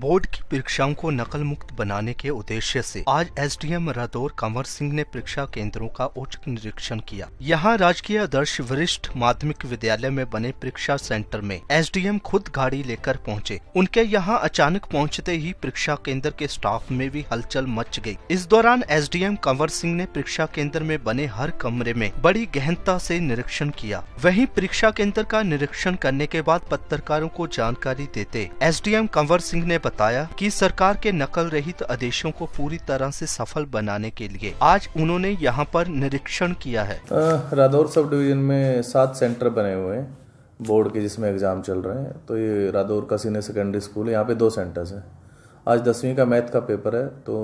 Board की परीक्षाओं को नकल मुक्त बनाने के उद्देश्य से आज एसडीएम रादौर कंवर सिंह ने परीक्षा केंद्रों का औचक निरीक्षण किया यहां राजकीय आदर्श वरिष्ठ माध्यमिक विद्यालय में बने परीक्षा सेंटर में एसडीएम खुद गाड़ी लेकर पहुंचे। उनके यहां अचानक पहुंचते ही परीक्षा केंद्र के स्टाफ में भी हलचल मच गयी इस दौरान एस डी कंवर सिंह ने परीक्षा केंद्र में बने हर कमरे में बड़ी गहनता ऐसी निरीक्षण किया वही परीक्षा केंद्र का निरीक्षण करने के बाद पत्रकारों को जानकारी देते एस कंवर सिंह ने बताया कि सरकार के नकल रहित आदेशों को पूरी तरह से सफल बनाने के लिए आज उन्होंने यहां पर निरीक्षण किया है रादौर सब डिवीजन में सात सेंटर बने हुए हैं बोर्ड के जिसमें एग्ज़ाम चल रहे हैं तो ये रादौर का सीनियर सेकेंडरी स्कूल है यहाँ पे दो सेंटर्स हैं आज दसवीं का मैथ का पेपर है तो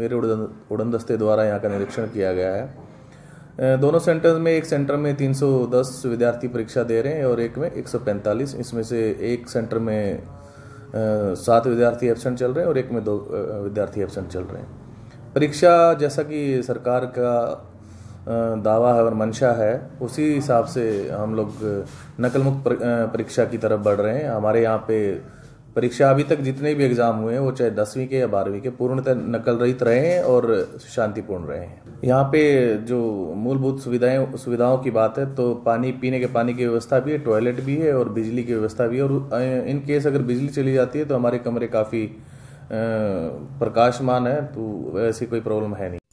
मेरे उड़न उड़न दस्ते द्वारा यहाँ का निरीक्षण किया गया है दोनों सेंटर्स में एक सेंटर में 310 विद्यार्थी परीक्षा दे रहे हैं और एक में 145 इसमें से एक सेंटर में सात विद्यार्थी एबसेंट चल रहे हैं और एक में दो विद्यार्थी एबसेंट चल रहे हैं परीक्षा जैसा कि सरकार का दावा है और मंशा है उसी हिसाब से हम लोग नकल मुक्त परीक्षा की तरफ बढ़ रहे हैं हमारे यहाँ पे परीक्षा अभी तक जितने भी एग्जाम हुए हैं वो चाहे दसवीं के या बारहवीं के पूर्णतः नकल रहित रहे हैं और शांतिपूर्ण रहे हैं यहाँ पे जो मूलभूत सुविधाएं सुविधाओं की बात है तो पानी पीने के पानी की व्यवस्था भी है टॉयलेट भी है और बिजली की व्यवस्था भी है और इन केस अगर बिजली चली जाती है तो हमारे कमरे काफ़ी प्रकाशमान है तो ऐसी कोई प्रॉब्लम है नहीं